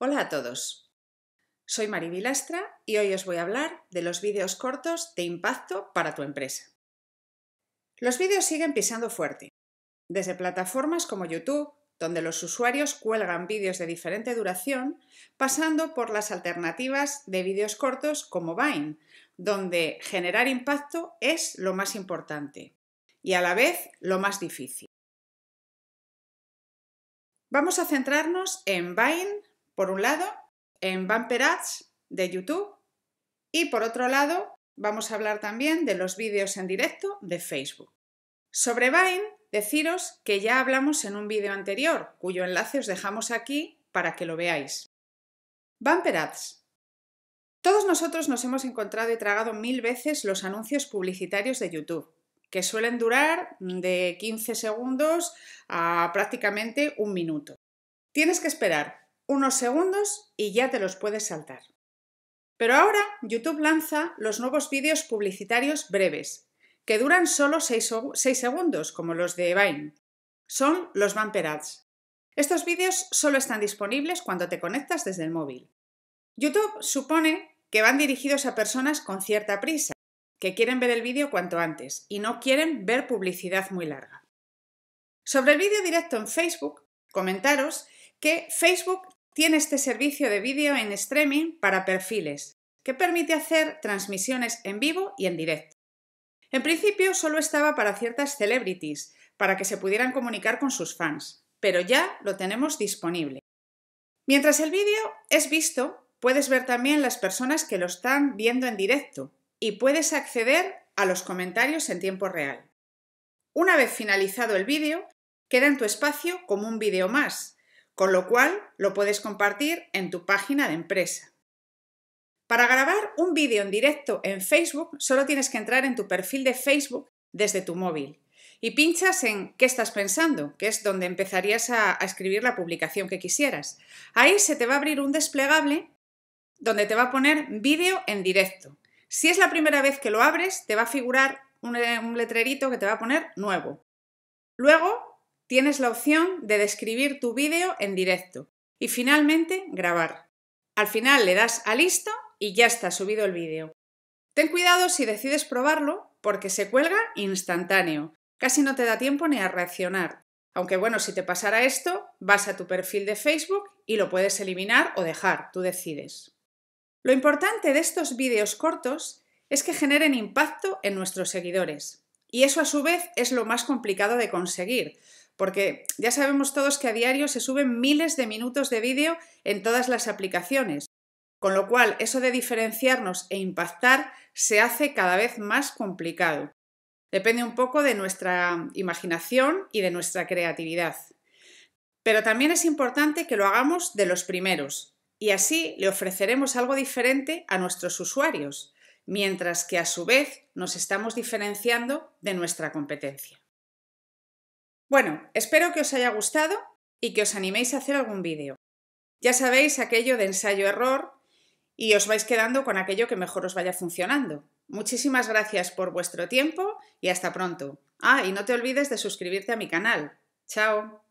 Hola a todos. Soy Mari Vilastra y hoy os voy a hablar de los vídeos cortos de impacto para tu empresa. Los vídeos siguen pisando fuerte, desde plataformas como YouTube, donde los usuarios cuelgan vídeos de diferente duración, pasando por las alternativas de vídeos cortos como Vine, donde generar impacto es lo más importante y a la vez lo más difícil. Vamos a centrarnos en Vine por un lado, en Bumper Ads de YouTube y por otro lado, vamos a hablar también de los vídeos en directo de Facebook. Sobre Vine, deciros que ya hablamos en un vídeo anterior, cuyo enlace os dejamos aquí para que lo veáis. Bumper Ads. Todos nosotros nos hemos encontrado y tragado mil veces los anuncios publicitarios de YouTube, que suelen durar de 15 segundos a prácticamente un minuto. Tienes que esperar unos segundos y ya te los puedes saltar. Pero ahora YouTube lanza los nuevos vídeos publicitarios breves, que duran solo 6, segundos, como los de Vine. Son los bumper ads. Estos vídeos solo están disponibles cuando te conectas desde el móvil. YouTube supone que van dirigidos a personas con cierta prisa, que quieren ver el vídeo cuanto antes y no quieren ver publicidad muy larga. Sobre el vídeo directo en Facebook, comentaros que Facebook tiene este servicio de vídeo en streaming para perfiles, que permite hacer transmisiones en vivo y en directo. En principio solo estaba para ciertas celebrities, para que se pudieran comunicar con sus fans, pero ya lo tenemos disponible. Mientras el vídeo es visto, puedes ver también las personas que lo están viendo en directo y puedes acceder a los comentarios en tiempo real. Una vez finalizado el vídeo, queda en tu espacio como un vídeo más, con lo cual lo puedes compartir en tu página de empresa. Para grabar un vídeo en directo en Facebook, solo tienes que entrar en tu perfil de Facebook desde tu móvil y pinchas en ¿Qué estás pensando?, que es donde empezarías a, escribir la publicación que quisieras. Ahí se te va a abrir un desplegable donde te va a poner vídeo en directo. Si es la primera vez que lo abres, te va a figurar un letrerito que te va a poner nuevo. Luego Tienes la opción de describir tu vídeo en directo. Y finalmente, grabar. Al final le das a listo y ya está subido el vídeo. Ten cuidado si decides probarlo porque se cuelga instantáneo. Casi no te da tiempo ni a reaccionar. Aunque bueno, si te pasara esto, vas a tu perfil de Facebook y lo puedes eliminar o dejar, tú decides. Lo importante de estos vídeos cortos es que generen impacto en nuestros seguidores. Y eso a su vez es lo más complicado de conseguir, porque ya sabemos todos que a diario se suben miles de minutos de vídeo en todas las aplicaciones, con lo cual eso de diferenciarnos e impactar se hace cada vez más complicado. Depende un poco de nuestra imaginación y de nuestra creatividad. Pero también es importante que lo hagamos de los primeros, y así le ofreceremos algo diferente a nuestros usuarios, mientras que a su vez nos estamos diferenciando de nuestra competencia. Bueno, espero que os haya gustado y que os animéis a hacer algún vídeo. Ya sabéis aquello de ensayo-error y os vais quedando con aquello que mejor os vaya funcionando. Muchísimas gracias por vuestro tiempo y hasta pronto. Ah, y no te olvides de suscribirte a mi canal. ¡Chao!